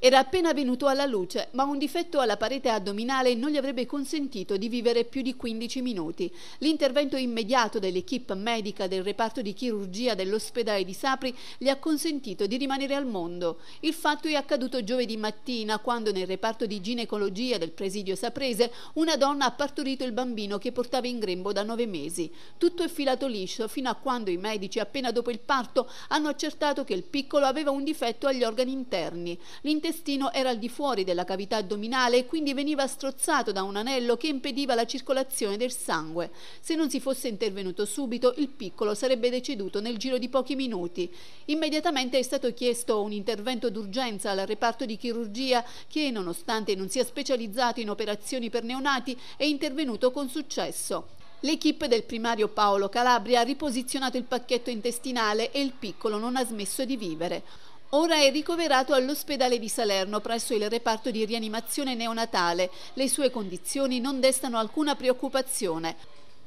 Era appena venuto alla luce, ma un difetto alla parete addominale non gli avrebbe consentito di vivere più di 15 minuti. L'intervento immediato dell'equipe medica del reparto di chirurgia dell'ospedale di Sapri gli ha consentito di rimanere al mondo. Il fatto è accaduto giovedì mattina, quando nel reparto di ginecologia del presidio saprese una donna ha partorito il bambino che portava in grembo da nove mesi. Tutto è filato liscio fino a quando i medici, appena dopo il parto, hanno accertato che il piccolo aveva un difetto agli organi interni. L'intervento intestino era al di fuori della cavità addominale e quindi veniva strozzato da un anello che impediva la circolazione del sangue. Se non si fosse intervenuto subito, il piccolo sarebbe deceduto nel giro di pochi minuti. Immediatamente è stato chiesto un intervento d'urgenza al reparto di chirurgia che, nonostante non sia specializzato in operazioni per neonati, è intervenuto con successo. L'equipe del primario Paolo Calabria ha riposizionato il pacchetto intestinale e il piccolo non ha smesso di vivere. Ora è ricoverato all'ospedale di Salerno presso il reparto di rianimazione neonatale. Le sue condizioni non destano alcuna preoccupazione.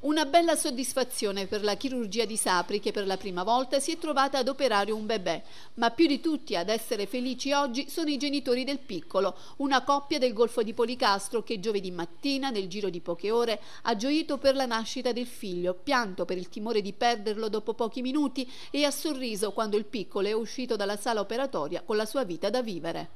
Una bella soddisfazione per la chirurgia di Sapri che per la prima volta si è trovata ad operare un bebè, ma più di tutti ad essere felici oggi sono i genitori del piccolo, una coppia del Golfo di Policastro che giovedì mattina, nel giro di poche ore, ha gioito per la nascita del figlio, pianto per il timore di perderlo dopo pochi minuti e ha sorriso quando il piccolo è uscito dalla sala operatoria con la sua vita da vivere.